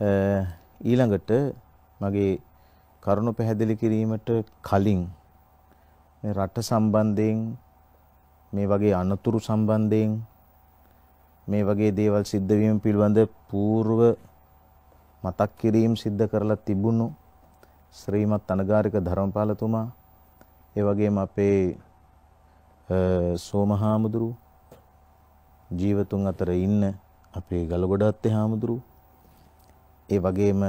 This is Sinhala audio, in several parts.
ඊළඟට මගේ කරුණු පැහැදිලි කිරීමට කලින් මේ රට සම්බන්ධයෙන් මේ වගේ අනතුරු සම්බන්ධයෙන් මේ වගේ දේවල් සිද්ධ වීම පිළිබඳ పూర్ව මතක් කිරීම සිද්ධ කරලා තිබුණු ශ්‍රීමත් අනගාരിക ධර්මපාලතුමා ඒ වගේම අපේ සෝමහාමුදුරු ජීවතුන් අතර ඉන්න අපේ ගලගොඩත්තේ හාමුදුරුවෝ ඒ වගේම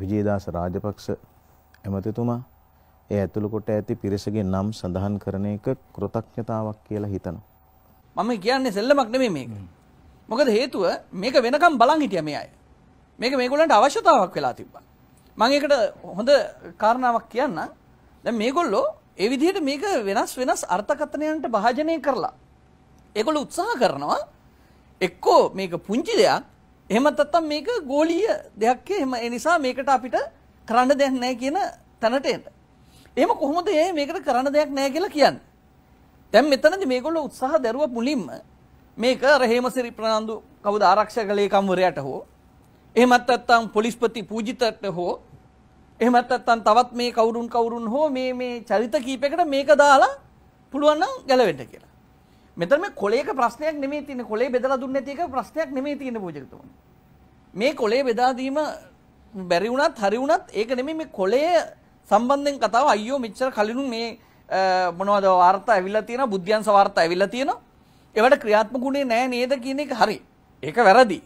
විජේදාස රාජපක්ෂ ඇමතිතුමා ඒ ඇතුළු කොට ඇති පිරිසගේ නම් සඳහන් කරන එක කෘතඥතාවක් කියලා හිතනවා. මම කියන්නේ සෙල්ලමක් නෙමෙයි මේක. මොකද හේතුව මේක වෙනකම් බලන් හිටියා මේ අය. මේක මේගොල්ලන්ට අවශ්‍යතාවක් වෙලා තිබ්බා. මම ඒකට හොඳ කාරණාවක් කියන්න. දැන් මේගොල්ලෝ ඒ විදිහට මේක වෙනස් වෙනස් අර්ථකථනයන්ට භාජනය කරලා ඒගොල්ලෝ උත්සාහ කරනවා එක්කෝ මේක පුංචි දෙයක් එහෙම නැත්නම් මේක ගෝලීය දෙයක් එහෙම ඒ නිසා මේකට අපිට කරන්න දෙයක් නැහැ කියන තැනට එන්න. එහෙම කොහොමද ඒ මේකට කරන්න දෙයක් නැහැ කියලා කියන්නේ? දැන් මෙතනදී මේගොල්ලෝ උත්සාහ දරුව මුලින්ම මේක රහේමසිරි ප්‍රනාන්දු කවුද ආරක්ෂා කළේ කම්වරයට හෝ එහෙමත් නැත්නම් පොලිස්පති පූජිතට හෝ එහෙමත් නැත්නම් තවත් මේ කවුරුන් කවුරුන් හෝ මේ මේ චරිත කීපයකට මේක දාලා පුළුවන් නම් ගැලවෙන්න කියලා. මෙතන මේ කොලේක ප්‍රශ්නයක් නෙමෙයි තියෙන්නේ. කොලේ බෙදලා දුන්නේ නැති එක ප්‍රශ්නයක් නෙමෙයි තියෙන්නේ පූජකතුමනි. මේ කොලේ බෙදා දීම බැරි වුණත් හරි වුණත් ඒක නෙමෙයි මේ කොලේ සම්බන්ධයෙන් කතාව අයියෝ මෙච්චර කලිනුම් මේ මොනවද වාර්තා ඇවිල්ලා තියෙනවා බුද්ධ්‍යංශ වාර්තා ඇවිල්ලා තියෙනවා. ඒවට ක්‍රියාත්මක උනේ නැහැ නේද කියන එක හරි. ඒක වැරදි.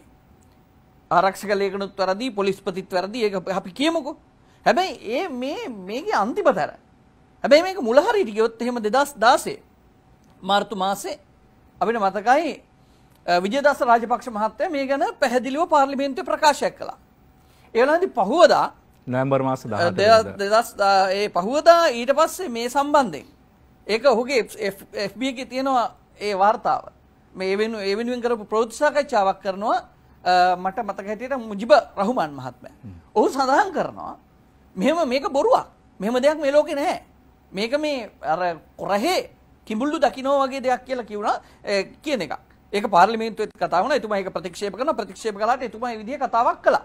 ආරක්ෂක ලේඛනුත් වැරදි, පොලිස්පතිත් වැරදි. ඒක අපි කියමුකෝ. හැබැයි මේ මේ මේකේ අන්තිමතර. හැබැයි මේක මුල හරියට ගියොත් එහෙම 2016 මාර්තු මාසේ අපිට මතකයි විජේදස රාජපක්ෂ මහත්තයා මේ ගැන පැහැදිලිව පාර්ලිමේන්තුවේ ප්‍රකාශයක් කළා. ඒ වෙලාවේදී පහුවදා නොවැම්බර් මාස 14 ඒ පහුවදා ඊට පස්සේ මේ සම්බන්ධයෙන් ඒක ඔහුගේ FB එකේ තියෙනවා ඒ වාර්තාව. මේ වෙනු ඒ වෙනුවෙන් කරපු ප්‍රවෘත්ති සාකච්ඡාවක් කරනවා මට මතක හැටියට මුජිබ රහුමන් මහත්මයා. ඔහු සඳහන් කරනවා මෙහෙම මේක බොරුවක්. මෙහෙම දෙයක් මේ ලෝකේ නැහැ. මේක මේ අර කොරහේ කිඹුල්ලු දකින්නෝ වගේ දෙයක් කියලා කියුණා කියන එකක්. ඒක පාර්ලිමේන්තුවේත් කතා වුණා. එතුමා ඒක ප්‍රතික්ෂේප කරනවා. ප්‍රතික්ෂේප කළාට එතුමා මේ විදිහේ කතාවක් කළා.